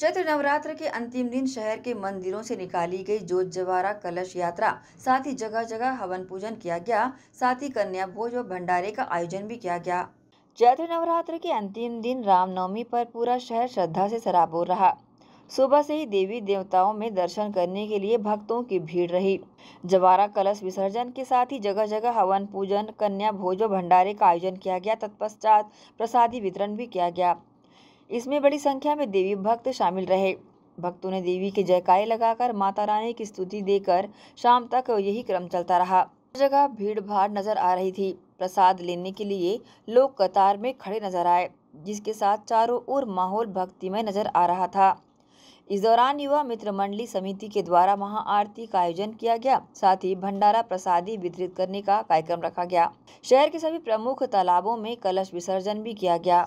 चैत्र नवरात्र के अंतिम दिन शहर के मंदिरों से निकाली गई जोत जवारा कलश यात्रा साथ ही जगह जगह हवन पूजन किया गया साथ ही कन्या भोज व भंडारे का आयोजन भी किया गया चैत्र नवरात्र के अंतिम दिन रामनवमी पर पूरा शहर श्रद्धा से सराबोर रहा सुबह से ही देवी देवताओं में दर्शन करने के लिए भक्तों की भीड़ रही जवारा कलश विसर्जन के साथ ही जगह जगह हवन पूजन कन्या भोज व भंडारे का आयोजन किया गया तत्पश्चात प्रसादी वितरण भी किया गया इसमें बड़ी संख्या में देवी भक्त शामिल रहे भक्तों ने देवी के जयकारे लगाकर माता रानी की स्तुति देकर शाम तक यही क्रम चलता रहा जगह भीड़ भाड़ नजर आ रही थी प्रसाद लेने के लिए लोग कतार में खड़े नजर आए जिसके साथ चारों ओर माहौल भक्तिमय नजर आ रहा था इस दौरान युवा मित्र मंडली समिति के द्वारा महाआरती का आयोजन किया गया साथ ही भंडारा प्रसादी वितरित करने का कार्यक्रम रखा गया शहर के सभी प्रमुख तालाबों में कलश विसर्जन भी किया गया